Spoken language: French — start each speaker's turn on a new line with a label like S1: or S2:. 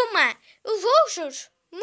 S1: Comment Vous, je, moi,